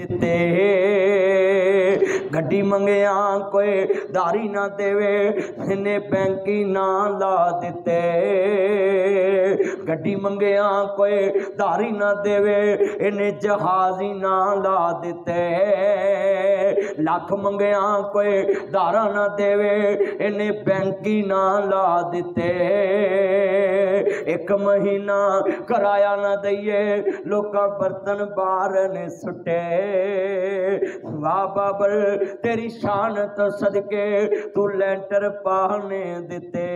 देते हैं खटी मंगे कोई दारी ना देवे इन्हें बैंकी ना ला दिते गड्डी मंगे कोई दारी ना देवे इन्हें जहाजी ना ला दिते लख मंगे कोई दारा ना देवे इन्हें बैंकी ना ला दिते एक महीना कराया ना दिए लोग बर्तन बार ने सुटे वाह बाबर तेरी शान तो सदके तू लेंटर पाने दिते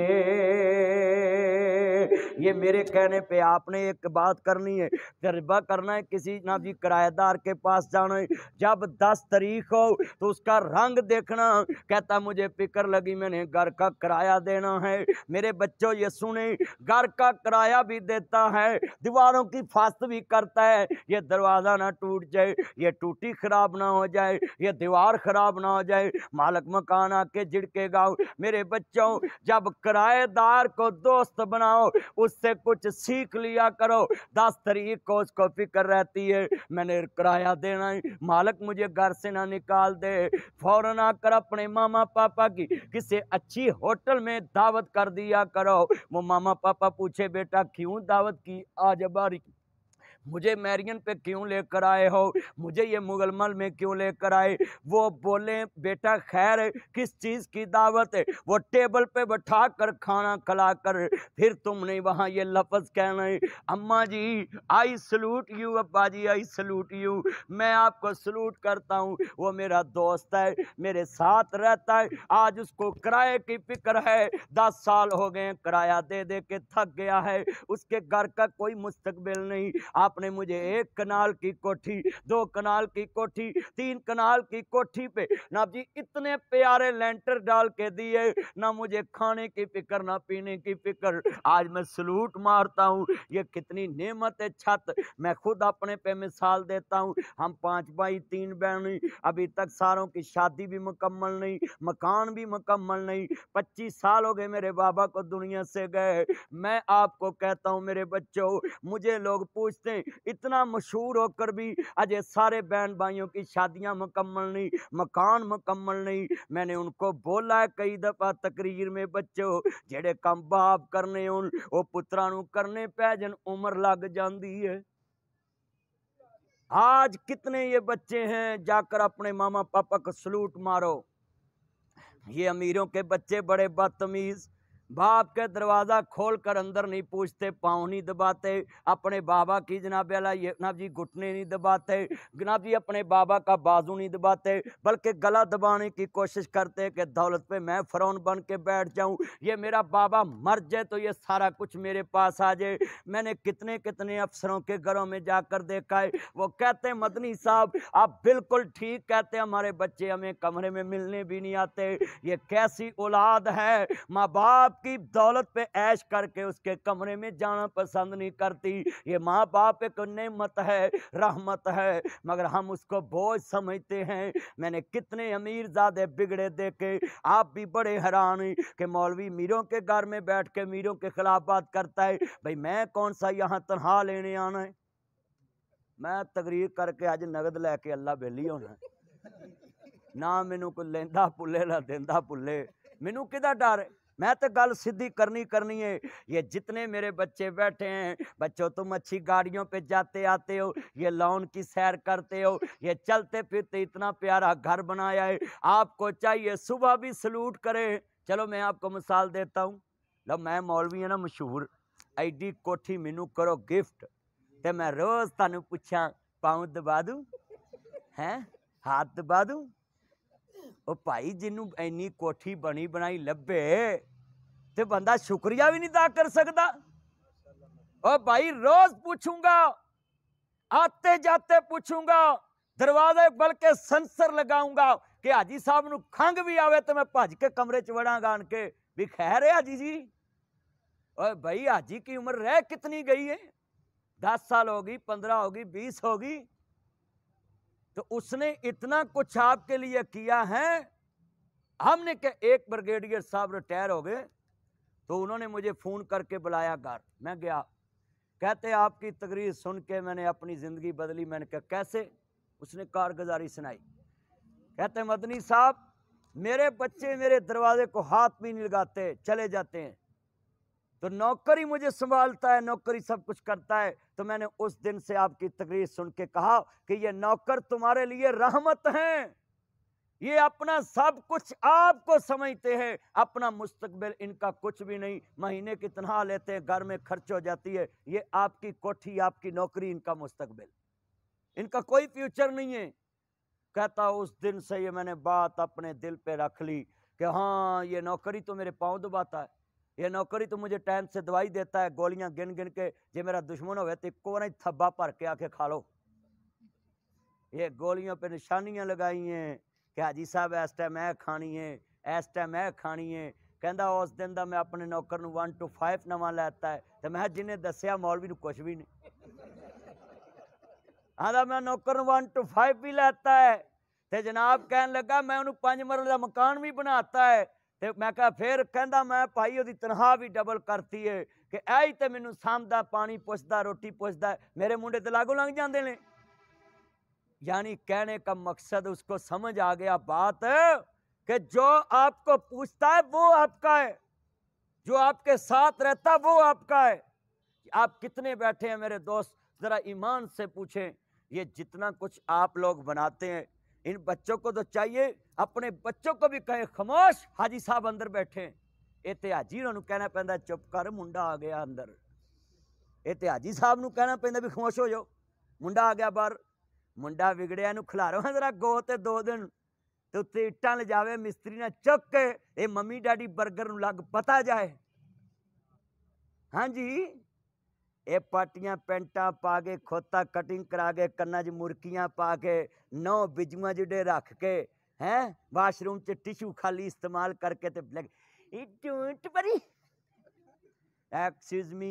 है ये मेरे कहने पे आपने एक बात करनी है तजर्बा करना है किसी ना जी किराएदार के पास जाना है जब दस तारीख हो तो उसका रंग देखना कहता मुझे फिक्र लगी मैंने घर का किराया देना है मेरे बच्चों ये सुने घर का किराया भी देता है दीवारों की फास्त भी करता है ये दरवाज़ा ना टूट जाए ये टूटी खराब ना हो जाए ये दीवार खराब ना हो जाए मालक मकान आके गाओ मेरे बच्चों जब किराएदार को दोस्त बनाओ उससे कुछ सीख लिया करो दस तरीक को उसको फिक्र रहती है मैंने किराया देना है मालक मुझे घर से ना निकाल दे फौरन आकर अपने मामा पापा की किसी अच्छी होटल में दावत कर दिया करो वो मामा पापा पूछे बेटा क्यों दावत की आज बारी मुझे मैरियन पे क्यों लेकर आए हो मुझे ये मुगलमल में क्यों लेकर आए वो बोले बेटा खैर किस चीज़ की दावत है वो टेबल पे बैठा कर खाना खिला कर फिर तुमने वहाँ ये लफज कहना है अम्मा जी आई सलूट यू अब्बा जी आई सलूट यू मैं आपको सलूट करता हूँ वो मेरा दोस्त है मेरे साथ रहता है आज उसको किराए की फिक्र है दस साल हो गए किराया दे दे के थक गया है उसके घर का कोई मुस्तकबिल नहीं आप आपने मुझे एक कनाल की कोठी दो कनाल की कोठी तीन कनाल की कोठी पे ना जी इतने प्यारे लेंटर डाल के दिए ना मुझे खाने की फिक्र ना पीने की फिक्र आज मैं सलूट मारता हूँ ये कितनी नेमत है छत मैं खुद अपने पे मिसाल देता हूँ हम पांच भाई तीन बहनी अभी तक सारों की शादी भी मुकम्मल नहीं मकान भी मुकम्मल नहीं पच्चीस साल हो गए मेरे बाबा को दुनिया से गए मैं आपको कहता हूँ मेरे बच्चों मुझे लोग पूछते हैं इतना मशहूर होकर भी अजय सारे बहन भाइयों की शादियां मुकम्मल नहीं मकान मुकम्मल नहीं मैंने उनको बोला है कई दफ़ा तकरीर में बच्चों जेड़े काम बाप करने उन वो पुत्रा करने पैजन उम्र लग जाती है आज कितने ये बच्चे हैं जाकर अपने मामा पापा को सलूट मारो ये अमीरों के बच्चे बड़े बदतमीज़ बाप के दरवाज़ा खोल कर अंदर नहीं पूछते पाँव नहीं दबाते अपने बाबा की जनाब ये जनाब जी घुटने नहीं दबाते जनाब जी अपने बाबा का बाजू नहीं दबाते बल्कि गला दबाने की कोशिश करते कि दौलत पे मैं फ़रौन बन के बैठ जाऊं ये मेरा बाबा मर जाए तो ये सारा कुछ मेरे पास आ जाए मैंने कितने कितने अफसरों के घरों में जाकर देखा है वो कहते मदनी साहब आप बिल्कुल ठीक कहते हमारे बच्चे हमें कमरे में मिलने भी नहीं आते ये कैसी औलाद है माँ बाप बाप की दौलत पे ऐश करके उसके कमरे में जाना पसंद नहीं करती ये माँ बाप एक नेमत है रहमत है मगर हम उसको बोझ समझते हैं मैंने कितने अमीर ज़्यादा बिगड़े देखे आप भी बड़े हैरान कि मौलवी मीरों के घर में बैठ के मीरों के खिलाफ बात करता है भाई मैं कौन सा यहाँ तनहा लेने आना है मैं तकरीर करके आज नगद लेके अल्लाह बेली होना ना ਮੈਨੂੰ कोई लेंदा पुले ना ਦਿੰਦਾ पुले ਮੈਨੂੰ ਕਿਹਦਾ डर मैं तो गल सीधी करनी करनी है ये जितने मेरे बच्चे बैठे हैं बच्चों तुम अच्छी गाड़ियों पे जाते आते हो ये लॉन की सैर करते हो ये चलते फिरते इतना प्यारा घर बनाया है आपको चाहिए सुबह भी सलूट करें चलो मैं आपको मिसाल देता हूँ लो मैं मौलवी है ना मशहूर एडी कोठी मैनू करो गिफ्ट तो मैं रोज़ तुम पूछा पाँव दबा दूँ हैं हाथ दबा दूँ भाई ਭਾਈ ਜਿਹਨੂੰ ਐਨੀ ਕੋਠੀ ਬਣੀ ਬਣਾਈ ਲੱਭੇ ਤੇ ਬੰਦਾ ਸ਼ੁਕਰੀਆ ਵੀ ਨਹੀਂ ਦਾ ਕਰ ਸਕਦਾ भाई रोज पूछूंगा आते जाते पूछूंगा दरवाजे बल्कि संसर लगाऊंगा कि हाजी साहब न खंघ भी आवे तो मैं भज के कमरे च वड़ांगा आन के भी खैर है हाजी जी और भाई हाजी की उम्र रह कितनी गई है दस साल होगी पंद्रह होगी बीस होगी तो उसने इतना कुछ आपके लिए किया है हमने क्या एक ब्रिगेडियर साहब रिटायर हो गए तो उन्होंने मुझे फ़ोन करके बुलाया घर मैं गया कहते आपकी तकरीर सुन के मैंने अपनी ज़िंदगी बदली मैंने कहा कैसे उसने कारगुजारी सुनाई कहते मदनी साहब मेरे बच्चे मेरे दरवाजे को हाथ भी नहीं लगाते चले जाते हैं तो नौकरी मुझे संभालता है नौकरी सब कुछ करता है तो मैंने उस दिन से आपकी तकरीर सुन के कहा कि ये नौकर तुम्हारे लिए रहमत हैं ये अपना सब कुछ आपको समझते हैं अपना मुस्तकबिल इनका कुछ भी नहीं महीने की तनहा लेते हैं घर में खर्च हो जाती है ये आपकी कोठी आपकी नौकरी इनका मुस्तकबिल इनका कोई फ्यूचर नहीं है कहता उस दिन से ये मैंने बात अपने दिल पे रख ली कि हाँ ये नौकरी तो मेरे पाँव दबाता है ये नौकरी तो मुझे टाइम से दवाई देता है गोलियां गिन गिन के जे मेरा दुश्मन हो तो एक ना थब्बा भर के आके खा लो ये गोलियों पे निशानियां लगाई हैं कि हाजी साहब इस टाइम मैं खानी है इस टाइम मैं खानी है कहता उस दिन का मैं अपने नौकर वन टू फाइव नवा लैता है तो मैं जिन्हें दसिया मौलवी कुछ भी नहीं क्या हाँ मैं नौकर वन टू फाइव भी लैता है तो जनाब कह लगा मैं उन्होंने पं मरल का मकान भी बनाता है ਤੇ ਮੈਂ ਕਿਹਾ ਫਿਰ ਕਹਿੰਦਾ ਮੈਂ तनखा भी डबल करती है कि ਏ ਕਿ ਐ ਤੇ ਮੈਨੂੰ ਸਾਂਭਦਾ ਪਾਣੀ ਪੁੱਛਦਾ ਰੋਟੀ ਪੁੱਛਦਾ मेरे मुंडे तो लागू लंघ जाते हैं यानी कहने का मकसद उसको समझ आ गया बात कि जो आपको पूछता है वो आपका है जो आपके साथ रहता है वो आपका है आप कितने बैठे हैं मेरे दोस्त ज़रा ईमान से पूछें ये जितना कुछ आप लोग बनाते हैं इन बच्चों को तो चाहिए ਆਪਣੇ ਬੱਚੋ ਕੋ ਵੀ ਕਹੇ ਖਮੋਸ਼ ਹਾਜੀ ਸਾਹਿਬ ਅੰਦਰ ਬੈਠੇ ਇਹ ਤੇ ਹਾਜੀ ਉਹਨਾਂ ਨੂੰ ਕਹਿਣਾ ਪੈਂਦਾ ਚੁੱਪ ਕਰ ਮੁੰਡਾ ਆ ਗਿਆ ਅੰਦਰ ਇਹ ਤੇ ਹਾਜੀ ਸਾਹਿਬ ਨੂੰ ਕਹਿਣਾ ਪੈਂਦਾ ਵੀ ਖਮੋਸ਼ ਹੋ ਜਾਓ ਮੁੰਡਾ ਆ ਗਿਆ ਪਰ ਮੁੰਡਾ ਵਿਗੜਿਆ ਨੂੰ ਖਿਲਾਰੋ ਜ਼ਰਾ ਗੋ ਤੇ ਦੋ ਦਿਨ ਤੇ ਉੱਤੇ ਇੱਟਾਂ ਲਿਜਾਵੇ ਮਿਸਤਰੀ ਨਾਲ ਚੁੱਕ ਕੇ ਇਹ ਮੰਮੀ ਡੈਡੀ 버ਗਰ ਨੂੰ ਲੱਗ ਪਤਾ ਜਾਏ ਹਾਂਜੀ ਇਹ ਪਾਟੀਆਂ ਪੈਂਟਾਂ ਪਾ ਕੇ ਖੋਤਾ ਕਟਿੰਗ ਕਰਾ ਕੇ ਕੰਨਾਂ 'ਚ ਮੁਰਕੀਆਂ ਪਾ ਕੇ ਨੌ ਬਿਜੂਆਂ ਜਿਹੜੇ ਰੱਖ ਕੇ हैं वाशरूम च टिशू खाली इस्तेमाल करके ते black don't excuse me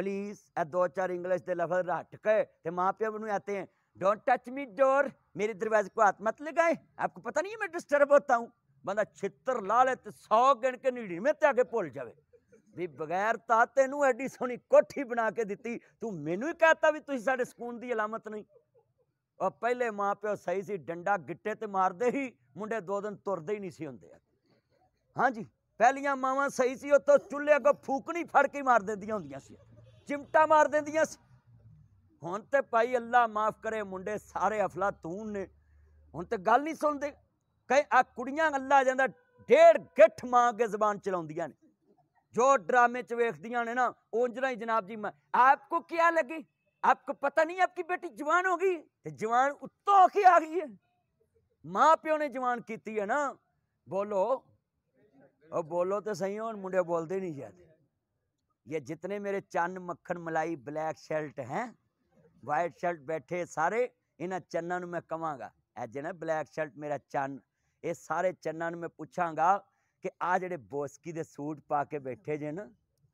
please ए दो चार इंग्लिश के लफज रट के ते माँ प्यो बनू आते हैं डोंट टच मी डोर मेरे दरवाजे को हाथ मत लगाए आपको पता नहीं मैं डिस्टर्ब होता हूँ बंदा छित्र ला ले तो सौ गिण के निड़ीवे ते आके भुल जाए भी बगैर ता ਤੈਨੂੰ ਐਡੀ सोहनी कोठी बना के दी तू ਮੈਨੂੰ ਹੀ ਕਹਤਾ ਵੀ ਤੁਸੀਂ ਸਾਡੇ ਸਕੂਨ ਦੀ ਅਲਾਮਤ ਔਰ ਪਹਿਲੇ ਮਾਪਿਓ ਸਹੀ ਸੀ ਡੰਡਾ ਗਿੱਟੇ ਤੇ ਮਾਰਦੇ ਹੀ ਮੁੰਡੇ ਦੋ ਦਿਨ ਤੁਰਦੇ ਹੀ ਨਹੀਂ ਸੀ ਹੁੰਦੇ ਹਾਂਜੀ ਪਹਿਲੀਆਂ ਮਾਵਾਂ ਸਹੀ ਸੀ ਉਤੋਂ ਚੁੱਲ੍ਹੇ ਅੱਗੋਂ ਫੂਕਣੀ ਫੜ ਕੇ ਮਾਰ ਦਿੰਦੀਆਂ ਹੁੰਦੀਆਂ ਸੀ ਚਿਮਟਾ ਮਾਰ ਦਿੰਦੀਆਂ ਸੀ ਹੁਣ ਤੇ ਭਾਈ ਅੱਲਾ ਮਾਫ ਕਰੇ ਮੁੰਡੇ ਸਾਰੇ ਅਫਲਾਤੂਨ ਨੇ ਹੁਣ ਤੇ ਗੱਲ ਨਹੀਂ ਸੁਣਦੇ ਕਈ ਆ ਕੁੜੀਆਂ ਅੱਲਾ ਜਾਂਦਾ ਡੇਢ ਗਿੱਠ ਮਾਂ ਕੇ ਜ਼ਬਾਨ ਚਲਾਉਂਦੀਆਂ ਨੇ ਜੋ ਡਰਾਮੇ ਚ ਵੇਖਦੀਆਂ ਨੇ ਨਾ ਉੰਜ ਹੀ ਜਨਾਬ ਜੀ ਮੈਂ ਆਪਕੋ ਕੀ ਲੱਗੀ आपको पता नहीं आपकी बेटी जवान होगी गई तो जवान उत्तों की आ गई है माँ प्यो ने जवान की है ना बोलो और बोलो तो सही हो मुंडे बोलते नहीं जाते ये जितने मेरे चन्न मक्खन मलाई ब्लैक शर्ट हैं वाइट शर्ट बैठे सारे इन्होंने चन्ना मैं कवगा एज ना ब्लैक शर्ट मेरा चन्न ये सारे चन्ना मैं पूछागा कि आ जड़े बोसकी दे सूट पा के बैठे जे ना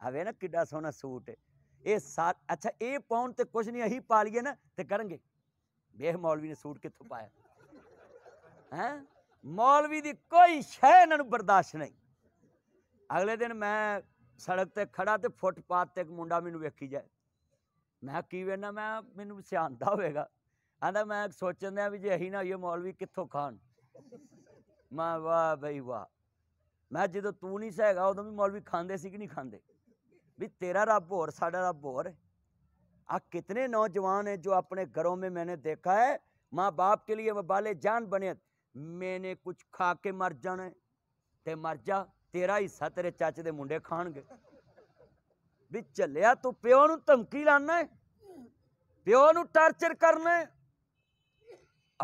आवे ना कि सोहना सूट है ਇਹ ਸਾ ਅੱਛਾ ਇਹ ਪਾਉਣ ਤੇ ਕੁਝ ਨਹੀਂ ਅਹੀ ਪਾ ਲਈਏ ਨਾ ਤੇ ਕਰਨਗੇ ਵੇਖ ਮੌਲਵੀ ਨੇ ਸੂਟ ਕਿੱਥੋਂ ਪਾਇਆ ਹੈ ਮੌਲਵੀ ਦੀ ਕੋਈ ਸ਼ੈ ਇਹਨਾਂ ਨੂੰ ਬਰਦਾਸ਼ਤ ਨਹੀਂ ਅਗਲੇ ਦਿਨ ਮੈਂ ਸੜਕ ਤੇ ਖੜਾ ਤੇ ਫੁੱਟਪਾਥ ਤੇ ਇੱਕ ਮੁੰਡਾ ਮੈਨੂੰ ਵੇਖੀ ਜਾਏ ਮੈਂ ਕੀ ਵੇਨਾ ਮੈਂ ਮੈਨੂੰ ਸਿਆਣਦਾ ਹੋਵੇਗਾ ਆਂਦਾ ਮੈਂ ਸੋਚਦਾ ਵੀ ਜੇ ਅਹੀ ਨਾ ਹੋਈਏ ਮੌਲਵੀ ਕਿੱਥੋਂ ਖਾਣ ਮੈਂ ਵਾਹ ਬਈ ਵਾਹ ਮੈਂ ਜਦੋਂ ਤੂੰ ਨਹੀਂ ਸਹਿਗਾ ਉਦੋਂ ਵੀ ਮੌਲਵੀ ਖਾਂਦੇ ਸੀ ਕਿ ਨਹੀਂ ਖਾਂਦੇ भी तेरा रब और साढ़ा रब और आ कितने नौजवान हैं जो अपने घरों में मैंने देखा है माँ बाप के लिए बाले जान बने मैंने कुछ खा के मर जाने ते मर जा तेरा हिस्सा तेरे चाचे मुंडे खान ਖਾਣਗੇ ਵੀ ਚੱਲਿਆ ਤੂੰ ਪਿਓ प्यो ਧਮਕੀ लाना है प्यो ਨੂੰ ਟਾਰਚਰ ਕਰਨਾ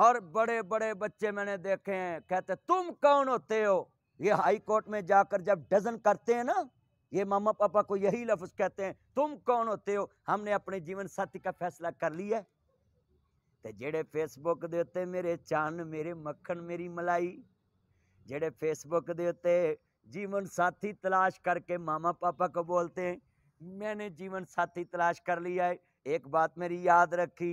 और बड़े बड़े बच्चे मैंने देखे हैं कहते तुम कौन होते हो ये हाई कोर्ट में जाकर जब डजन करते हैं ना ये मामा पापा को यही लफ्ज़ कहते हैं तुम कौन होते हो हमने अपने जीवन साथी का फैसला कर लिया तो जेड़े फेसबुक के ਉੱਤੇ मेरे चान मेरे मक्खन मेरी मलाई जेडे फेसबुक के ਉੱਤੇ जीवन साथी तलाश करके मामा पापा को बोलते हैं मैंने जीवन साथी तलाश कर लिया है एक बात मेरी याद रखी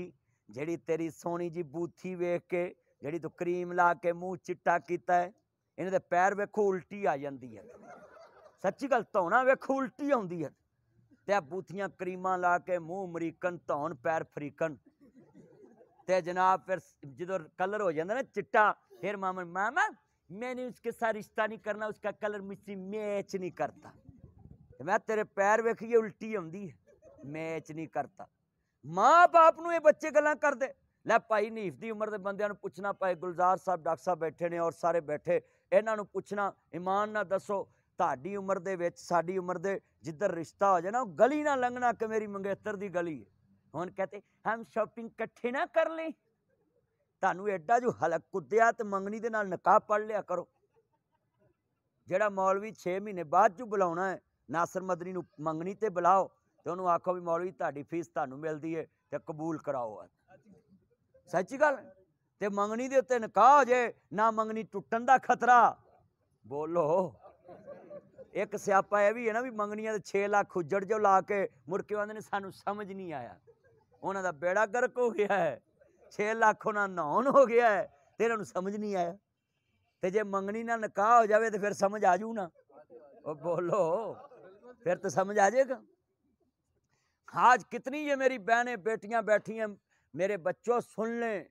जड़ी तेरी सोनी जी बूथी वेख के जड़ी तू तो क्रीम ला के मूँह चिट्टा किया है इन्हें पैर वेखो उल्टी आ जाती है सच्ची गल धोना वेख उल्टी आँदी है तो बूथिया करीमा ला के मूँह मरीकन धोन पैर फरीकन तो जनाब फिर जो कलर हो जाता ना चिट्टा फिर मामा मामा मैंने उसके साथ रिश्ता नहीं करना उसका कलर मिस्सी मैच नहीं करता तो मैं तेरे पैर वेखिए उल्टी आँदी मैच नहीं करता माँ बाप न बच्चे गल कर दे लै भाई नीफ की उम्र के बंद पुछना भाई गुलजार साहब डॉक्टर साहब बैठे ने और सारे बैठे इन्हों पुछना ईमान ना दसो ਤੁਹਾਡੀ ਉਮਰ ਦੇ ਵਿੱਚ ਸਾਡੀ ਉਮਰ ਦੇ ਜਿੱਧਰ ਰਿਸ਼ਤਾ ਹੋ ਜਾਣਾ ਉਹ ਗਲੀ ਨਾ ਲੰਘਣਾ ਕਿ ਮੇਰੀ ਮੰਗੇਤਰ ਦੀ ਗਲੀ ਹੈ ਹੁਣ ਕਹਤੇ ਹਮ ਸ਼ਾਪਿੰਗ ਇਕੱਠੇ ਨਾ ਕਰ ਲਈ ਤੁਹਾਨੂੰ ਐਡਾ ਜੋ ਹਲਕ ਕੁੱਦਿਆ ਤੇ ਮੰਗਣੀ ਦੇ ਨਾਲ ਨਕਾਹ ਪੜ ਲਿਆ ਕਰੋ ਜਿਹੜਾ ਮੌਲਵੀ 6 ਮਹੀਨੇ ਬਾਅਦ ਜੋ ਬੁਲਾਉਣਾ ਹੈ ਨਾਸਰ ਮਦਨੀ ਨੂੰ ਮੰਗਣੀ ਤੇ ਬੁਲਾਓ ਤੇ ਉਹਨੂੰ ਆਖੋ ਵੀ ਮੌਲਵੀ ਤੁਹਾਡੀ ਫੀਸ ਤੁਹਾਨੂੰ ਮਿਲਦੀ ਏ ਤੇ ਕਬੂਲ ਕਰਾਓ ਸੱਚੀ ਗੱਲ ਤੇ ਮੰਗਣੀ ਦੇ ਉੱਤੇ ਨਕਾਹ ਹੋ ਜੇ ਨਾ ਮੰਗਣੀ ਟੁੱਟਣ ਦਾ ਖਤਰਾ ਬੋਲੋ एक स्यापा यह भी है ना भी मंगनिया तो छे लाख उजड़ जो ला के मुड़के आते सू समझ नहीं आया उन्होंने बेड़ा गर्क हो गया है छे लाख उन्होंने नहाँ हो गया है तो इन्हों समझ नहीं आया तो जे मंगनी ना निकाह हो जाए तो फिर समझ आ जाऊ ना वो बोलो फिर तो समझ आ जाएगा आज कितनी ये मेरी बहने बेटियां बैठी हैं मेरे बच्चों सुन लें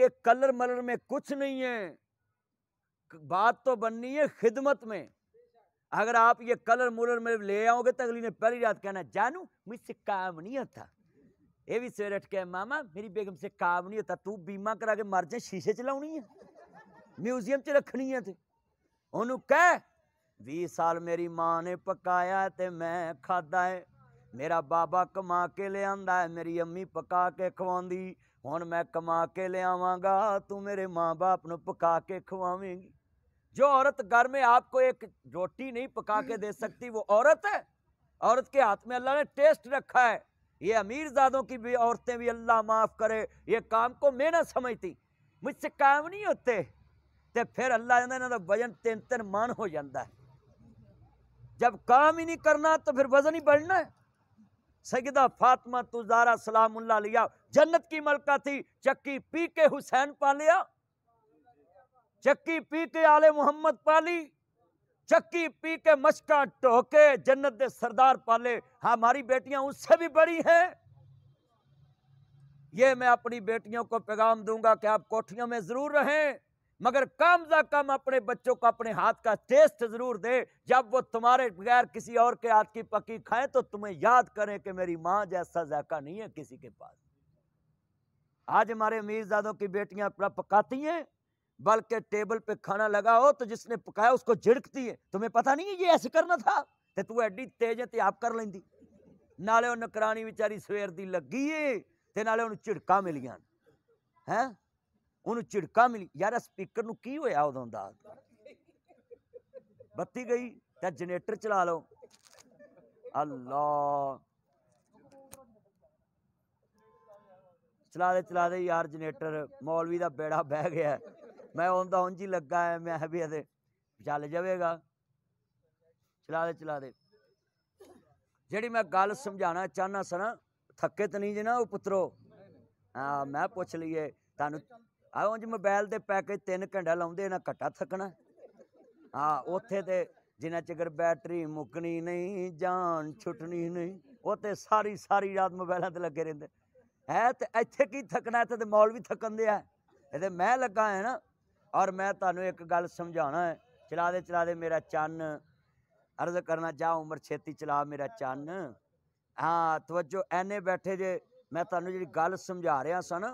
ये कलर मलर में कुछ नहीं है बात तो बननी है खिदमत में अगर आप ये कलर मुलर में ले आओगे तो अगली ने पहली रात कहना जानू मुझसे काम नहीं होता ये भी सवेरे उठ के मामा मेरी बेगम से काम नहीं होता तू बीमा करा के मर जा शीशे चलानी है म्यूजियम च रखनी है तो ओनू कह भी साल मेरी माँ ने पकाया तो मैं खादा है मेरा बाबा कमा के लिया है मेरी अम्मी पका के खवादी हूँ मैं कमा के लियावगा तू मेरे माँ बाप न पका के खवावेंगी जो औरत घर में आपको एक रोटी नहीं पका के दे सकती वो औरत है औरत के हाथ में अल्लाह ने टेस्ट रखा है ये अमीर जादों की भी औरतें भी अल्लाह माफ़ करे ये काम को मैं ना समझती मुझसे काम नहीं होते तो फिर अल्लाह ने तो वजन तीन तीन मन हो जाता है जब काम ही नहीं करना तो फिर वजन ही बढ़ना है सगदा फातमा तुजारा सलाम लिया जन्नत की मलका थी चक्की पी के हुसैन पा लिया चक्की पी के आले मोहम्मद पाली चक्की पी के मस्का टोके जन्नत दे सरदार पाले हमारी हाँ, बेटियां उससे भी बड़ी हैं ये मैं अपनी बेटियों को पैगाम दूंगा कि आप कोठियों में ज़रूर रहें मगर कम से कम अपने बच्चों को अपने हाथ का टेस्ट ज़रूर दें जब वो तुम्हारे बगैर किसी और के हाथ की पक्की खाएं तो तुम्हें याद करें कि मेरी माँ जैसा जायका नहीं है किसी के पास आज हमारे अमीरजादों की बेटियां पकाती हैं बल्कि टेबल पे खाना लगा हो तो जिसने पकाया उसको झिड़कती है तुम्हें पता नहीं है ये ऐसे करना था ਤੇ ਤੂੰ ਐਡੀ ਤੇਜ਼ ਹੈ ਤੇ ਆਪ ਕਰ ਲੈਂਦੀ ਨਾਲੇ ਉਹ ਨਕਰਾਣੀ ਵਿਚਾਰੀ ਸਵੇਰ ਦੀ ਲੱਗੀ ਏ ਤੇ ਨਾਲੇ ਉਹਨੂੰ ਝਿੜਕਾ ਮਿਲੀਆਂ ਹੈ ਉਹਨੂੰ ਝਿੜਕਾ ਮਿਲੀ ਯਾਰ ਸਪੀਕਰ ਨੂੰ ਕੀ ਹੋਇਆ ਉਦੋਂ ਦਾ ਬੱਤੀ ਗਈ ਤਾਂ ਜਨਰੇਟਰ ਚਲਾ ਲਓ ਅੱਲਾ ਚਲਾ ਦੇ ਚਲਾ ਦੇ ਯਾਰ ਜਨਰੇਟਰ ਮੌਲਵੀ ਦਾ ਬੇੜਾ ਬਹਿ ਗਿਆ ਮੈਂ ਆਉਂਦਾ ਉਂਝ ਹੀ ਲੱਗਾ ਐ ਮੈਂ ਵੀ ਇਹਦੇ ਚੱਲ ਜਾਵੇਗਾ ਚਲਾ ਦੇ ਚਲਾ ਦੇ ਜਿਹੜੀ ਮੈਂ ਗੱਲ ਸਮਝਾਣਾ ਚਾਹਨਾ ਸਣਾ ਥੱਕੇ ਤਾਂ ਨਹੀਂ ਜਨਾ ਉਹ ਪੁੱਤਰੋ ਹਾਂ ਮੈਂ ਪੁੱਛ ਲਈਏ ਤੁਹਾਨੂੰ ਆ ਉਂਝ ਮੋਬਾਈਲ ਦੇ ਪੈਕੇਜ 3 ਘੰਟਾ ਲਾਉਂਦੇ ਨਾ ਘਟਾ ਥੱਕਣਾ ਹਾਂ ਉੱਥੇ ਤੇ ਜਿੰਨਾ ਚਿਰ ਬੈਟਰੀ ਮੁੱਕਣੀ ਨਹੀਂ ਜਾਨ ਛੁੱਟਣੀ ਨਹੀਂ ਉਹ ਤੇ ਸਾਰੀ ਸਾਰੀ ਰਾਤ ਮੋਬਾਈਲਾਂ ਤੇ ਲੱਗੇ ਰਹਿੰਦੇ ਹੈ ਤੇ ਇੱਥੇ ਕੀ ਥੱਕਣਾ ਇੱਥੇ ਤੇ ਮੌਲਵੀ ਥੱਕਣ ਦੇ ਆ ਇਹਦੇ ਮੈਂ ਲੱਗਾ ਹੈ ਨਾ और मैं तुम्हें एक गल समझा है चला दे चला दे मेरा चन्न अर्ज करना जा उम्र छेती चला मेरा चन्न हाँ तवजो एने बैठे जे मैं तुम जी गल समझा रहा सन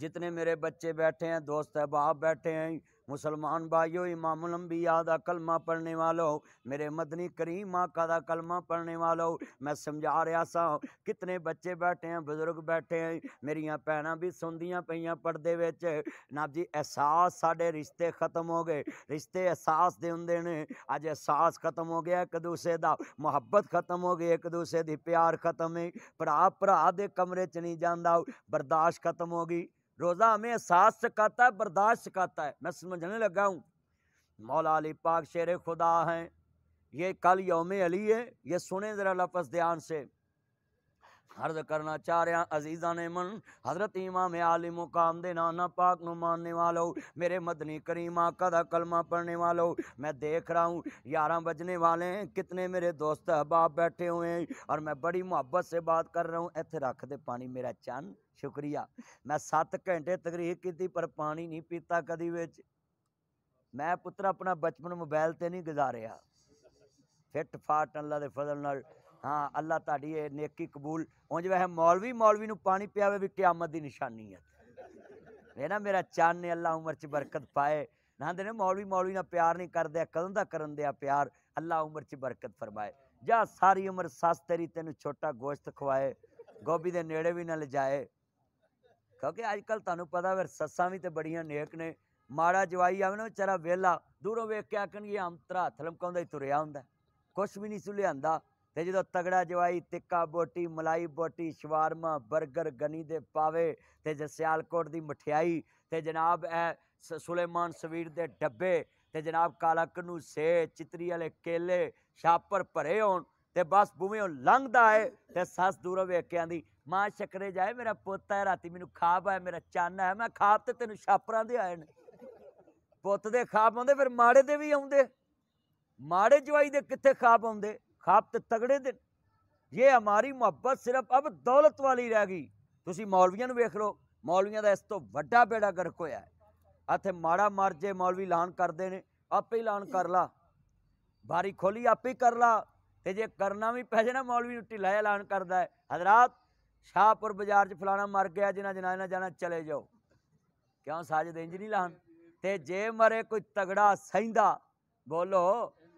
जितने मेरे बच्चे बैठे हैं दोस्त है बाप बैठे हैं मुसलमान भाइयों इमामबिया का कलमा पढ़ने वालों मेरे मदनी करीम आका का कलमा पढ़ने वालों मैं समझा रहा सा कितने बच्चे बैठे हैं बुजुर्ग बैठे हैं मेरिया भैन भी सुनदियाँ पई पढ़ते जनाब जी एहसास साढ़े रिश्ते खत्म हो गए रिश्ते एहसास के होंगे ने अज एहसास खत्म हो गया एक दूसरे का मुहब्बत खत्म हो गई एक दूसरे की प्यार खत्म है भरा भरा के कमरे च नहीं जाता बर्दाश्त खत्म हो गई रोज़ा हमें एहसास सिखाता है बर्दाश्त सिखाता है मैं समझने लगा हूँ मौला अली पाक शेर खुदा हैं ये कल योम अली है ये सुने ज़रा लफ्ज़ ध्यान से अर्ज करना चाह रहा अजीजा ने मन हजरत इमाम आली मुकाम दे नाना पाक नु मानने वालो मेरे मदनी करीम आका का कलमा पढ़ने वालो मैं देख रहा हूँ ग्यारह बजने वाले हैं कितने मेरे दोस्त अहबाब बैठे हुए हैं और मैं बड़ी मोहब्बत से बात कर रहा हूँ इतने रख दे पानी मेरा चंद शुक्रिया मैं सत्त घंटे तकरीर की पर पानी नहीं पीता कभी बेच मैं पुत्र अपना बचपन मोबाइल से नहीं गुजारिया फिट फाट अल्लाह के फजल नाल हाँ अल्लाह ताड़ी नेकी कबूल उंज वैसे मौलवी मौलवी पानी पियावे भी क्यामत की निशानी है ये ना मेरा चान ने अला उमर च बरकत पाए ना देने मौलवी मौलवी ने प्यार नहीं कर दिया कदों का करन दिया प्यार अला उम्र च बरकत फरमाए जा सारी उम्र सस तेरी तेन छोटा गोश्त खवाए गोभी के नेे भी ना जाए क्योंकि अजकल तू पता फिर ससा भी तो बड़िया नेक ने माड़ा जवाई आवे ना बेचारा वेला दूरों वेख के आखन आम तरा हथ लमका तुरै हों कुछ भी नहीं सू ਤੇ ਜਦੋਂ ਤਗੜਾ ਜਵਾਈ ਤਿੱਕਾ ਬੋਟੀ ਮਲਾਈ ਬੋਟੀ ਸ਼ਵਾਰਮਾ 버ਗਰ ਗਨੀ ਦੇ ਪਾਵੇ ਤੇ ਜੇ ਸਿਆਲਕੋਟ ਦੀ ਮਠਿਆਈ ਤੇ ਜਨਾਬ ਐ ਸੁਲੇਮਾਨ ਸਵੀਰ ਦੇ ਡੱਬੇ ਤੇ ਜਨਾਬ ਕਾਲਕ ਨੂੰ ਸੇ ਚਿਤਰੀ ਵਾਲੇ ਕੇਲੇ ਛਾਪਰ ਭਰੇ ਹੋਣ ਤੇ ਬਸ ਭੂਵੇਂ ਲੰਘਦਾ ਏ ਤੇ ਸੱਸ ਦੂਰੋਂ ਵੇਖਿਆਂ ਦੀ ਮਾਂ ਸ਼ਕਰੇ ਜਾਏ ਮੇਰਾ ਪੁੱਤ ਐ ਰਾਤੀ ਮੈਨੂੰ ਖਾਬ ਆਇਆ ਮੇਰਾ ਚੰਨ ਆਇਆ ਮੈਂ ਖਾਬ ਤੇ ਤੈਨੂੰ ਛਾਪਰਾਂ ਦੇ ਆਏ ਨੇ ਪੁੱਤ ਦੇ ਖਾਬ ਆਉਂਦੇ ਫਿਰ ਮਾੜੇ ਦੇ ਵੀ ਆਉਂਦੇ ਮਾੜੇ ਜਵਾਈ ਦੇ ਕਿੱਥੇ ਖਾਬ ਆਉਂਦੇ ਖਾਬ ਤੇ ਤਗੜੇ ਦਿਨ ਇਹ ਹਮਾਰੀ ਮੁਹੱਬਤ ਸਿਰਫ ਅਬ ਦੌਲਤ ਵਾਲੀ ਰਹਿ ਗਈ ਤੁਸੀਂ ਮੌਲਵੀਆਂ ਨੂੰ ਵੇਖ ਲਓ ਮੌਲਵੀਆਂ ਦਾ ਇਸ ਤੋਂ ਵੱਡਾ ਬੇੜਾ ਗਰਕ ਹੋਇਆ ਹੈ ਇੱਥੇ ਮਾੜਾ ਮਰ ਜੇ ਮੌਲਵੀ ਐਲਾਨ ਕਰਦੇ ਨੇ ਆਪੇ ਹੀ ਐਲਾਨ ਕਰ ਲਾ ਬਾਰੀ ਖੋਲੀ ਆਪੇ ਹੀ ਕਰ ਲਾ ਤੇ ਜੇ ਕਰਨਾ ਵੀ ਪੈ ਜੇ ਨਾ ਮੌਲਵੀ ਨੂੰ ਢਿਲਾ ਐਲਾਨ ਕਰਦਾ ਹੈ ਹਜ਼ਰਤ ਸ਼ਾਹਪੁਰ ਬਾਜ਼ਾਰ 'ਚ ਫਲਾਣਾ ਮਰ ਗਿਆ ਜਿਨ੍ਹਾਂ ਜਨਾਜ਼ਾ ਜਾਣਾ ਚਲੇ ਜਾਓ ਕਿਉਂ ਸਾਜਦ ਇੰਜ ਨਹੀਂ ਲਾਣ ਤੇ ਜੇ ਮਰੇ ਕੋਈ ਤਗੜਾ ਸਹਿੰਦਾ ਬੋਲੋ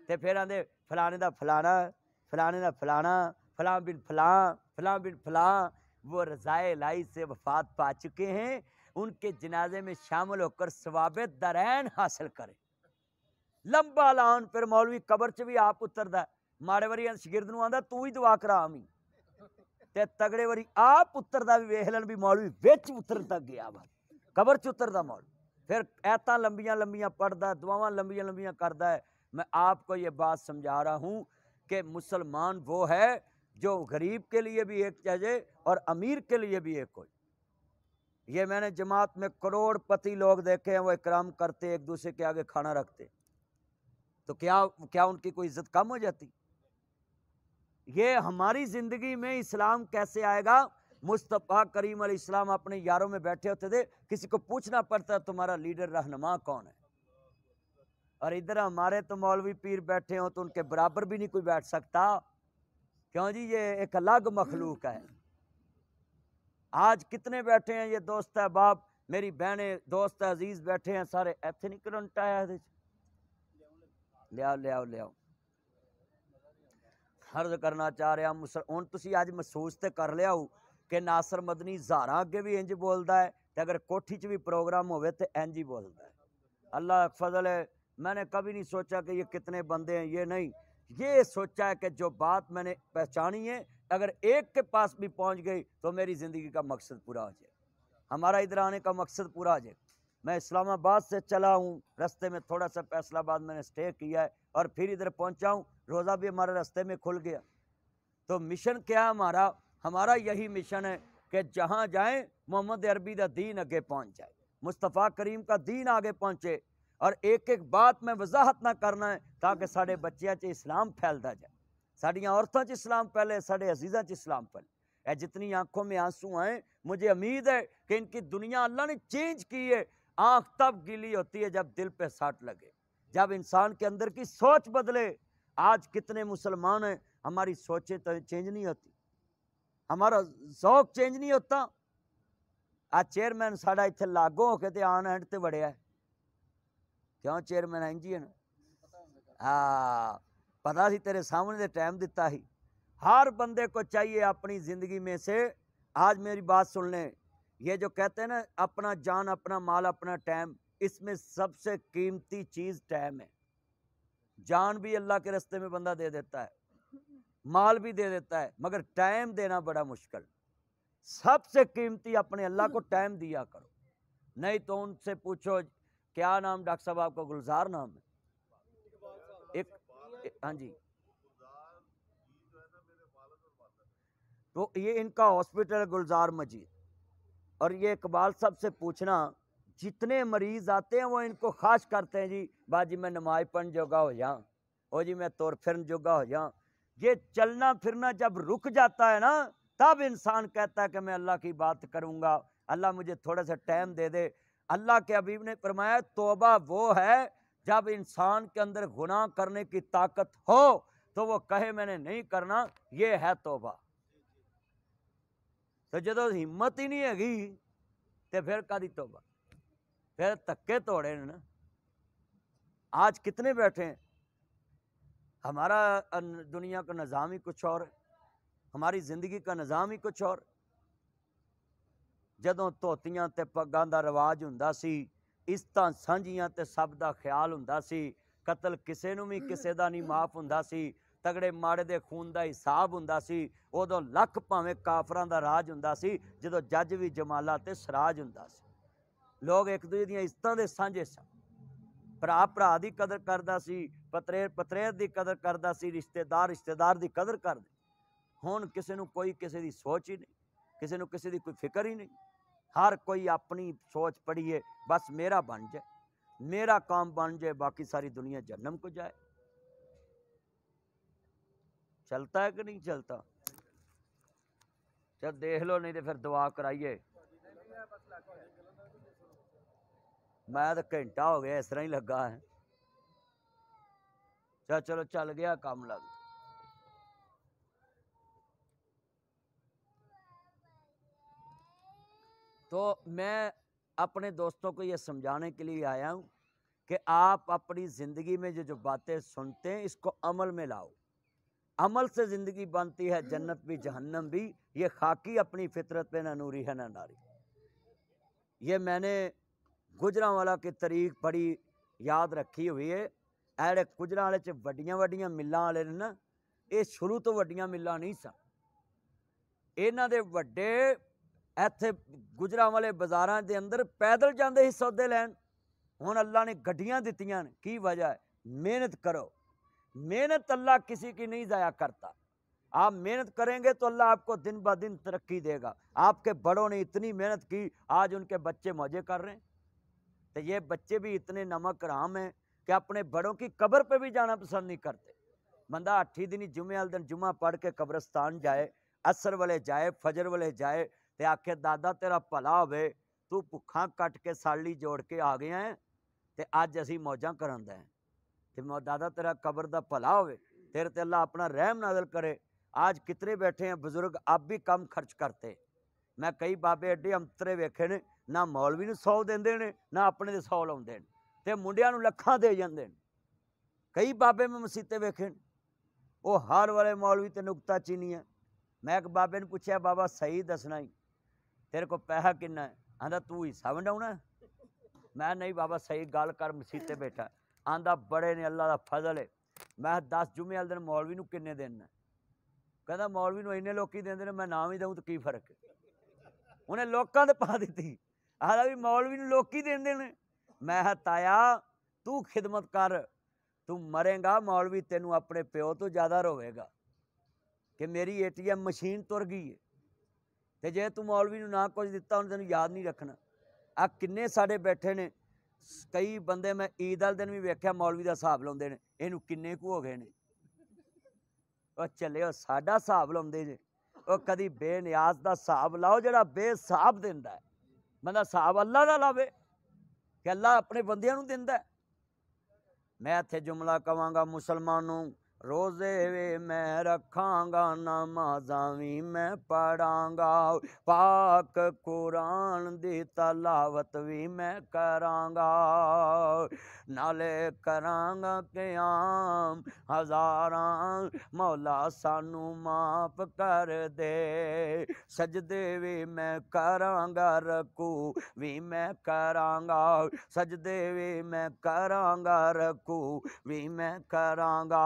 ਤੇ ਫਿਰ ਆਂਦੇ फलाने का फलाना फलाने का फलाना फलां बिन फलां फलां बिन फलां वो रज़ाए लाई से वफात पा चुके हैं उनके जनाजे में शामिल होकर स्वाब दरैन हासिल करें लंबा लाउन फिर मौलवी कबर च भी आप उतरद माड़े वरी शिगिरद आंदा तू ही दुआ करा आमी ते तगड़े वरी आप उतरदा भी वेख लन भी मौलवी बेच उतरता गया वा कबर च उतरदा मौलवी फिर ऐत लंबिया लंबिया पढ़ता दुआव लंबिया लंबिया करता है मैं आपको ये बात समझा रहा हूँ कि मुसलमान वो है जो गरीब के लिए भी एक चाहे और अमीर के लिए भी एक हो ये मैंने जमात में करोड़पति लोग देखे हैं वो इकराम करते एक दूसरे के आगे खाना रखते तो क्या क्या उनकी कोई इज्जत कम हो जाती ये हमारी ज़िंदगी में इस्लाम कैसे आएगा मुस्तफ़ा करीम अली इस्लाम अपने यारों में बैठे होते थे किसी को पूछना पड़ता तुम्हारा लीडर रहनमा कौन है और इधर हमारे तो मौलवी पीर बैठे हों तो उनके बराबर भी नहीं कोई बैठ सकता क्यों जी ये एक अलग मखलूक है आज कितने बैठे हैं ये दोस्त है बाप मेरी बहने दोस्त अजीज बैठे हैं सारे ऐसे नहीं करंट आया लियाओ लियाओ लियाओ हर्ज करना चाह रहे ਹੁਣ ਤੁਸੀਂ ਅੱਜ ਮਹਿਸੂਸ ਤੇ ਕਰ ਲਿਆ ਹੋ ਕਿ ਨਾਸਰ ਮਦਨੀ ਹਜ਼ਾਰਾਂ ਅੱਗੇ ਵੀ ਇੰਜ ਬੋਲਦਾ ਹੈ ਤੇ ਅਗਰ ਕੋਠੀ 'ਚ ਵੀ ਪ੍ਰੋਗਰਾਮ ਹੋਵੇ ਤੇ ਇੰਜ ਹੀ ਬੋਲਦਾ ਹੈ मैंने कभी नहीं सोचा कि ये कितने बंदे हैं ये नहीं ये सोचा है कि जो बात मैंने पहचानी है अगर एक के पास भी पहुंच गई तो मेरी ज़िंदगी का मकसद पूरा हो जाए हमारा इधर आने का मकसद पूरा हो जाए मैं इस्लामाबाद से चला हूँ रास्ते में थोड़ा सा फैसलाबाद मैंने स्टे किया है और फिर इधर पहुँचा हूँ रोज़ा भी हमारे रास्ते में खुल गया तो मिशन क्या है हमारा हमारा यही मिशन है कि जहाँ जाएँ मोहम्मद अरबी का दीन आगे पहुँच जाए मुस्तफ़ा करीम का दीन आगे पहुँचे और एक एक बात में वजाहत ना करना है ताकि साढ़े बच्चों से इस्लाम फैलता जाए साड़िया औरतों से इस्लाम फैले साढ़े अजीजा च इस्लाम फैले ए जितनी आंखों में आंसू आए मुझे उम्मीद है कि इनकी दुनिया अल्लाह ने चेंज की है आँख तब गीली होती है जब दिल पर साट लगे जब इंसान के अंदर की सोच बदले आज कितने मुसलमान हैं हमारी सोचें तो चेंज नहीं होती हमारा शौक चेंज नहीं होता आज चेयरमैन साढ़ा इतने लागू होके तो आन एंड तो बढ़िया है एन जी ਐਂਜੀਨ ਆ हाँ, पता सी तेरे सामने दे टाइम दिता ही हर बंदे को चाहिए अपनी ज़िंदगी में से आज मेरी बात सुन लें ये जो कहते हैं ना अपना जान अपना माल अपना टाइम इसमें सबसे कीमती चीज़ टाइम है जान भी अल्लाह के रस्ते में बंदा दे देता है माल भी दे देता है मगर टाइम देना बड़ा मुश्किल सबसे कीमती अपने अल्लाह को टाइम दिया करो नहीं तो उनसे पूछो क्या नाम डॉक्टर साहब आपका गुलजार नाम है एक हाँ जी तो ये इनका हॉस्पिटल है गुलजार मजीद और ये इकबाल साहब से पूछना जितने मरीज़ आते हैं वो इनको खास करते हैं जी बाजी मैं नमाज पढ़ जोगा हो जाऊँ ओ जी मैं तोड़ फिर जोगा हो जाऊँ ये चलना फिरना जब रुक जाता है ना तब इंसान कहता है कि मैं अल्लाह की बात करूँगा अल्लाह मुझे थोड़ा सा टाइम दे दे अल्लाह के अबीब ने फरमाया तोबा वो है जब इंसान के अंदर गुनाह करने की ताकत हो तो वो कहे मैंने नहीं करना ये है तोबा तो जो तो हिम्मत ही नहीं हैगी तो फिर कदी तोबा फिर धक्के तोड़े ना आज कितने बैठे हैं हमारा दुनिया का निज़ाम ही कुछ और हमारी ज़िंदगी का निज़ाम ही कुछ और है ਜਦੋਂ ਧੋਤੀਆਂ ਤੇ ਪੱਗਾਂ ਦਾ ਰਿਵਾਜ ਹੁੰਦਾ ਸੀ ਇਸ ਤਾਂ ਸਾਂਝੀਆਂ ਤੇ ਸਭ ਦਾ ਖਿਆਲ ਹੁੰਦਾ ਸੀ ਕਤਲ ਕਿਸੇ ਨੂੰ ਵੀ ਕਿਸੇ ਦਾ ਨਹੀਂ ਮਾਫ ਹੁੰਦਾ ਸੀ ਤਗੜੇ ਮਾੜੇ ਦੇ ਖੂਨ ਦਾ ਹਿਸਾਬ ਹੁੰਦਾ ਸੀ ਉਦੋਂ ਲੱਖ ਭਾਵੇਂ ਕਾਫਰਾਂ ਦਾ ਰਾਜ ਹੁੰਦਾ ਸੀ ਜਦੋਂ ਜੱਜ ਵੀ ਜਮਾਲਾ ਤੇ ਸਰਾਜ ਹੁੰਦਾ ਸੀ ਲੋਕ ਇੱਕ ਦੂਜੇ ਦੀਆਂ ਇਸਤਾਂ ਦੇ ਸਾਂਝੇ ਸਨ ਭਰਾ ਭਰਾ ਦੀ ਕਦਰ ਕਰਦਾ ਸੀ ਪਤਰੇਰ ਪਤਰੇਰ ਦੀ ਕਦਰ ਕਰਦਾ ਸੀ ਰਿਸ਼ਤੇਦਾਰ ਰਿਸ਼ਤੇਦਾਰ ਦੀ ਕਦਰ ਕਰਦੇ ਹੁਣ ਕਿਸੇ ਨੂੰ ਕੋਈ ਕਿਸੇ ਦੀ ਸੋਚ ਹੀ ਨਹੀਂ ਕਿਸੇ ਨੂੰ ਕਿਸੇ ਦੀ ਕੋਈ ਫਿਕਰ ਹੀ ਨਹੀਂ हर कोई अपनी सोच पढ़िए बस मेरा बन जाए मेरा काम बन जाए बाकी सारी दुनिया जन्म को जाए चलता है कि नहीं चलता चल देख लो नहीं तो फिर दुआ कराइए मैं तो घंटा हो गया इस तरह ही लगा है चल चलो चल गया काम लग तो मैं अपने दोस्तों को ये समझाने के लिए आया हूँ कि आप अपनी ज़िंदगी में जो जो बातें सुनते हैं इसको अमल में लाओ अमल से ज़िंदगी बनती है जन्नत भी जहन्नम भी ये खाकी अपनी फितरत पे ना नूरी है ना नारी ये मैंने गुजरा वाला की तरीक बड़ी याद रखी हुई है ऐड़े गुजरा वाले च व्डिया मिलों वाले ने ना ये शुरू तो व्डिया मिलों नहीं सन इन्हे ਦੇ इतने गुजरा वाले बाजार के अंदर पैदल जाते ही सौदे लैन हूँ अल्लाह ने ਗੱਡੀਆਂ दतिया की वजह है मेहनत करो मेहनत अल्लाह किसी की नहीं ज़ाया करता आप मेहनत करेंगे तो अल्लाह आपको दिन ब दिन तरक्की देगा आपके बड़ों ने इतनी मेहनत की आज उनके बच्चे मौजे कर रहे हैं तो ये बच्चे भी इतने नमक राम हैं कि अपने बड़ों की कब्र पर भी जाना पसंद नहीं करते बंदा अठी दिन जुमे वाले दिन जुमा पढ़ के कब्रस्तान जाए असर वाले जाए फजर वाले जाए तो आखे ਦਾਦਾ तेरा भला हो ਤੂੰ ਭੁੱਖਾਂ ਕੱਟ ਕੇ ਸਾਲੀ ਜੋੜ ਕੇ ਆ ਗਿਆ ਹੈ ਤੇ ਅੱਜ ਅਸੀਂ ਮੌਜਾਂ ਕਰਨ ਦਾ ਤੇ ਮੋ ਦਾਦਾ ਤੇਰਾ ਕਬਰ ਦਾ ਭਲਾ तेरे ते अपना रहम नजर करे आज कितने बैठे हैं बुजुर्ग आप भी कम खर्च करते मैं कई बाबे एडे अंतरे वेखे ने ना मौलवी ने सौ देंगे ने ना अपने सौ लाते हैं तो मुंडिया लखा दे जाते कई बाबे मैं मसीते वेखे वो हर वाले मौलवी तो नुकता चीनी है मैं एक बाबे ने पूछा बाबा सही दसना ही ਤੇਰੇ ਕੋ ਪੈਸਾ ਕਿੰਨਾ ਆਂਦਾ ਤੂੰ ਹੀ ਸਭ ਡਾਉਣਾ ਮੈਂ ਨਹੀਂ ਬਾਬਾ ਸਹੀ ਗੱਲ ਕਰ ਮਸੀਤੇ ਬੈਠਾ ਆਂਦਾ ਬੜੇ ਨੇ ਅੱਲਾ ਦਾ ਫਜ਼ਲ ਹੈ ਮੈਂ 10 ਜੁਮੇ ਵਾਲੇ ਦਿਨ ਮੌਲਵੀ ਨੂੰ ਕਿੰਨੇ ਦਿਨ ਕਹਿੰਦਾ ਮੌਲਵੀ ਨੂੰ ਇੰਨੇ ਲੋਕੀ ਦਿੰਦੇ ਨੇ ਮੈਂ ਨਾਮ ਹੀ ਦਊਂ ਤਾਂ ਕੀ ਫਰਕ ਉਹਨੇ ਲੋਕਾਂ ਦੇ ਪਾ ਦਿੱਤੀ ਆਹਦਾ ਵੀ ਮੌਲਵੀ ਨੂੰ ਲੋਕੀ ਦਿੰਦੇ ਨੇ ਮੈਂ ਤਾਇਆ ਤੂੰ ਖਿਦਮਤ ਕਰ ਤੂੰ ਮਰੇਗਾ ਮੌਲਵੀ ਤੈਨੂੰ ਆਪਣੇ ਪਿਓ ਤੋਂ ਜ਼ਿਆਦਾ ਰੋਵੇਗਾ ਕਿ ਮੇਰੀ ਏਟੀਐਮ ਮਸ਼ੀਨ ਤੁਰ ਗਈ ਹੈ ਤੇ ਜੇ ਤੂੰ ਮੌਲਵੀ ਨੂੰ ਨਾ ਕੁਝ ਦਿੱਤਾ ਉਹਨੇ ਤੈਨੂੰ ਯਾਦ ਨਹੀਂ ਰੱਖਣਾ ਆ ਕਿੰਨੇ ਸਾਡੇ ਬੈਠੇ ਨੇ ਕਈ ਬੰਦੇ ਮੈਂ ਈਦ ਵਾਲੇ ਦਿਨ ਵੀ ਵੇਖਿਆ ਮੌਲਵੀ ਦਾ ਹਿਸਾਬ ਲਾਉਂਦੇ ਨੇ ਇਹਨੂੰ ਕਿੰਨੇ ਕੁ ਹੋ ਗਏ ਨੇ ਉਹ ਚੱਲਿਓ ਸਾਡਾ ਹਿਸਾਬ ਲਾਉਂਦੇ ਜੇ ਉਹ ਕਦੀ ਬੇਨਿਆਜ਼ ਦਾ ਹਿਸਾਬ ਲਾਓ ਜਿਹੜਾ ਬੇਸਾਬ ਦਿੰਦਾ ਬੰਦਾ ਹਿਸਾਬ ਅੱਲਾ ਦਾ ਲਾਵੇ ਕਿ ਅੱਲਾ ਆਪਣੇ ਬੰਦਿਆਂ ਨੂੰ ਦਿੰਦਾ ਮੈਂ ਇੱਥੇ ਜੁਮਲਾ ਕਵਾਂਗਾ ਮੁਸਲਮਾਨ ਨੂੰ ਰੋਜ਼ੇ ਵੀ ਮੈਂ ਰੱਖਾਂਗਾ ਨਮਾਜ਼ਾਂ ਵੀ ਮੈਂ ਪੜਾਂਗਾ ਪਾਕ ਕੁਰਾਨ ਦੀ ਤਲਾਵਤ ਵੀ ਮੈਂ ਕਰਾਂਗਾ ਨਾਲੇ ਕਰਾਂਗਾ ਕਿਆਮ ਹਜ਼ਾਰਾਂ ਮੌਲਾ ਸਾਨੂੰ ਮਾਫ ਕਰ ਦੇ ਸਜਦੇ ਵੀ ਮੈਂ ਕਰਾਂਗਾ ਰਕੂ ਵੀ ਮੈਂ ਕਰਾਂਗਾ ਸਜਦੇ ਵੀ ਮੈਂ ਕਰਾਂਗਾ ਰਕੂ ਵੀ ਮੈਂ ਕਰਾਂਗਾ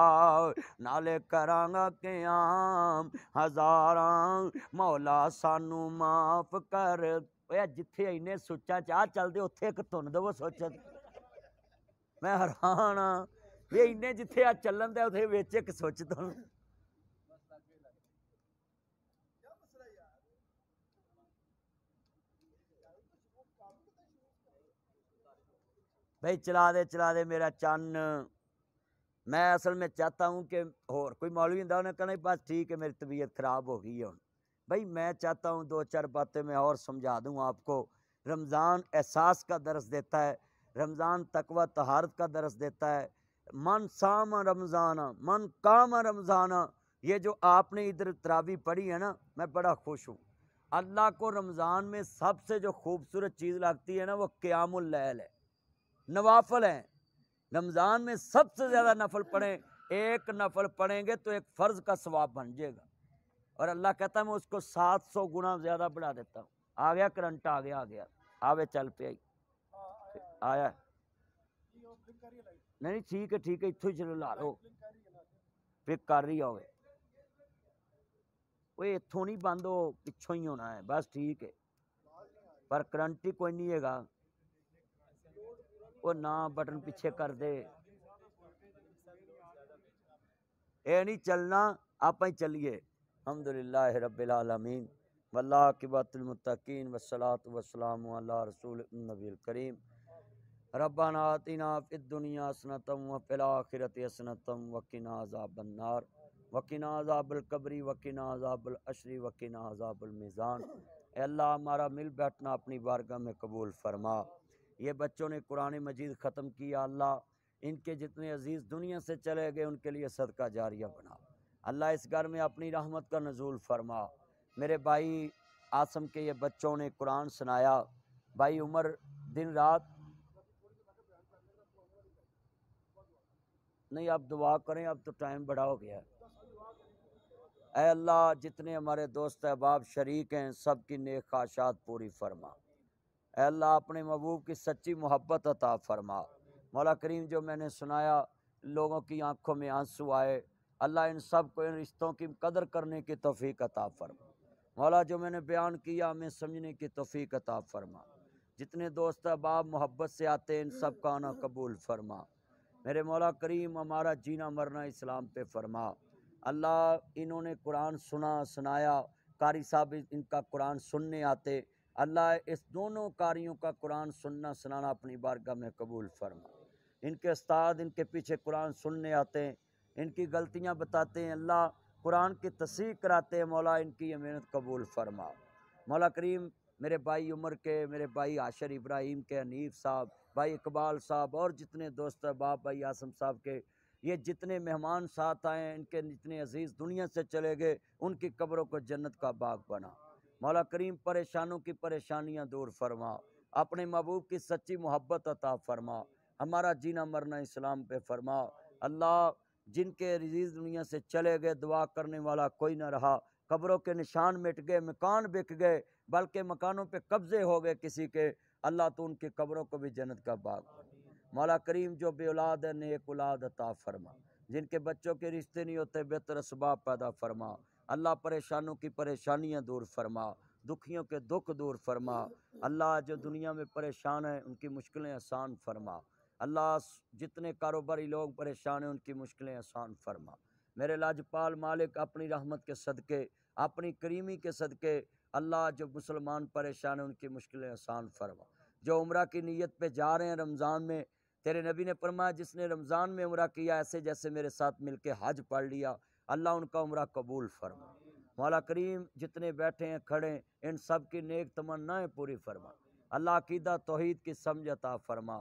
ਨਾਲੇ ਕਰਾਂਗਾ ਕਿਆਮ ਹਜ਼ਾਰਾਂ ਮੌਲਾ ਸਾਨੂੰ ਮਾਫ ਕਰ ਓਏ ਜਿੱਥੇ ਇੰਨੇ ਸੁੱਚਾ ਚਾਹ ਚੱਲਦੇ ਉੱਥੇ ਇੱਕ ਧੁੰਨ ਦੇਵੋ ਸੋਚ ਮੈਂ ਹੈਰਾਨ ਆ ਵੀ ਇੰਨੇ ਜਿੱਥੇ ਆ ਚੱਲਣ ਦਾ ਉਥੇ ਵਿੱਚ ਇੱਕ ਸੁੱਚ ਧੁੰਨ भाई चला दे चला दे मेरा चन्न मैं असल में चाहता हूँ कि और कोई मौलवी हूँ उन्हें कहना बस ठीक है मेरी तबीयत ख़राब हो गई है भाई मैं चाहता हूँ दो चार बातें मैं और समझा दूँ आपको रमज़ान एहसास का दरस देता है रमज़ान तकवा तहारत का दरस देता है मन साम रमज़ान मन काम रमज़ान ये जो आपने इधर तरावी पढ़ी है ना मैं बड़ा खुश हूँ अल्लाह को रमज़ान में सबसे जो खूबसूरत चीज़ लगती है ना वो क़्यामल है नवाफल हैं रमज़ान में सबसे ज़्यादा नफल पढ़ें एक नफल पढ़ेंगे तो एक फ़र्ज़ का स्वाब बन जाएगा और अल्लाह कहता है मैं उसको सात सौ गुना ज़्यादा बढ़ा देता हूँ आ गया करंट आ गया आ गया आवे चल पे आई आया नहीं ठीक है ठीक है इतों चलो ला लो फिर कर रही आओ इतो नहीं बंद हो ਉਹ ही होना है बस ठीक है पर करंट ही कोई नहीं है वो ना बटन ਪਿੱਛੇ कर दे नहीं चलना आप ही ਹੀ ਚੱਲੀਏ ਅਲਹਮਦੁਲਿਲਾਹ ਰੱਬਿਲ वल्ला किबतुल वसलात वसलाम रसूल नबील करीम रब्बाना आतिना फिद दुनिया असनतम व फिल आखिरत असनतम वकिना अजाबन्नार वकिना अजाबुल कबरी वकिना अजाबुल अशरी वकिना अजाबुल मिज़ान अल्लाह हमारा मिल बैठना अपनी बारगाह में कबूल फरमा ये बच्चों ने कुरान मजीद ख़त्म किया अल्लाह इनके जितने अजीज़ दुनिया से चले गए उनके लिए सदका जारिया बना अल्लाह इस घर में अपनी रहमत का नजूल फरमा मेरे भाई आसम के ये बच्चों ने कुरान सुनाया भाई उमर दिन रात नहीं आप दुआ करें अब तो टाइम बढ़ा हो गया है अल्लाह जितने हमारे दोस्त अहबाब शरीक हैं सब की नेक ख्वाहिशात पूरी फरमा अल्लाह अपने महबूब की सच्ची मोहब्बत अता फरमा मौला करीम जो मैंने सुनाया लोगों की आंखों में आंसू आए अल्लाह इन सब को इन रिश्तों की कदर करने की तोफ़ीक अता फरमा मौला जो मैंने बयान किया हमें समझने की तोफ़ीक अता फरमा जितने दोस्त अहबाब मोहब्बत से आते इन सब का आना कबूल फरमा मेरे मौला करीम हमारा जीना मरना इस्लाम पे फरमा अल्लाह इन्होंने कुरान सुना सुनाया कारी साहब इनका कुरान सुनने आते अल्लाह इस दोनों कारियों का कुरान सुनना सुनाना अपनी बारगाह में कबूल फरमा इनके उस्ताद इनके पीछे कुरान सुनने आते हैं इनकी गलतियाँ बताते हैं अल्लाह कुरान की तस्ह कराते हैं मौला इनकी ये मेहनत कबूल फरमा मौला करीम मेरे भाई उमर के मेरे भाई आशर इब्राहिम के अनीफ साहब भाई इकबाल साहब और जितने दोस्त बाप भाई आसम साहब के ये जितने मेहमान साथ आए इनके जितने अजीज़ दुनिया से चले गए उनकी कब्रों को जन्नत का बाग बना मौला करीम परेशानों की परेशानियाँ दूर फरमा अपने महबूब की सच्ची मोहब्बत अता फरमा हमारा जीना मरना इस्लाम पे फरमा अल्लाह जिनके रजीज़ दुनिया से चले गए दुआ करने वाला कोई ना रहा कब्रों के निशान मिट गए मकान बिक गए बल्कि मकानों पे कब्ज़े हो गए किसी के अल्लाह तो उनकी कब्रों को भी जन्नत का बाग मौला करीम जो बे औलाद है नेक औलाद अता फरमा जिनके बच्चों के रिश्ते नहीं होते बेहतर सबाब पैदा फरमा अल्लाह परेशानों की परेशानियाँ दूर फरमा दुखियों के दुख दूर फरमा अल्लाह जो दुनिया में परेशान हैं उनकी मुश्किलें आसान फरमा अल्लाह जितने कारोबारी लोग परेशान हैं उनकी मुश्किलें आसान फरमा मेरे लाजपाल मालिक अपनी रहमत के सदक़े अपनी करीमी के सदक़े अल्लाह जो मुसलमान परेशान हैं उनकी मुश्किलें आसान फरमा जो उम्र की नीयत पर जा रहे हैं रमज़ान में तेरे नबी ने फरमाया जिसने रमज़ान में उम्र किया ऐसे जैसे मेरे साथ मिलकर हज पढ़ लिया अल्लाह उनका उम्र कबूल फरमा मौला करीम जितने बैठे हैं खड़े इन सब की नेक तमन्नाएँ पूरी फरमा अल्लाह कीदा तोहद की समझ अता फरमा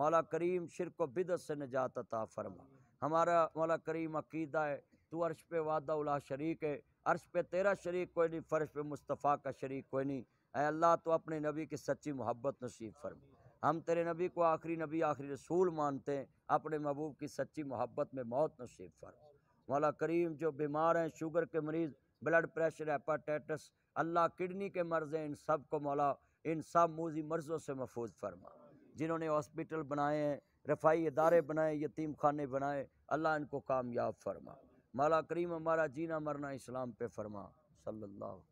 मौला करीम शिर को बिदत से निजात अता फरमा हमारा मौला करीम अकीदा है तू अर्श पे वादा उला शरीक है अर्श पे तेरा शरीक कोई नहीं फर्श पे मुस्तफ़ा का शरीक कोई नहीं अः अल्लाह तो अपने नबी की सच्ची मोहब्बत नसीब फरमा हम तेरे नबी को आखिरी नबी आखिरी रसूल मानते हैं अपने महबूब की सच्ची मोहब्बत में मौत नसीब फरमा मौला करीम जो बीमार हैं शुगर के मरीज़ blood pressure hepatitis Allah kidney के मर्ज़ हैं इन सब को मौला इन सब मूजी मर्ज़ों से महफूज फरमा जिन्होंने हॉस्पिटल बनाए हैं रफाई इदारे बनाए यतीम खाने बनाए अल्लाह इनको कामयाब फरमा मौला करीम हमारा जीना मरना इस्लाम पे फरमा सल्लल्लाहु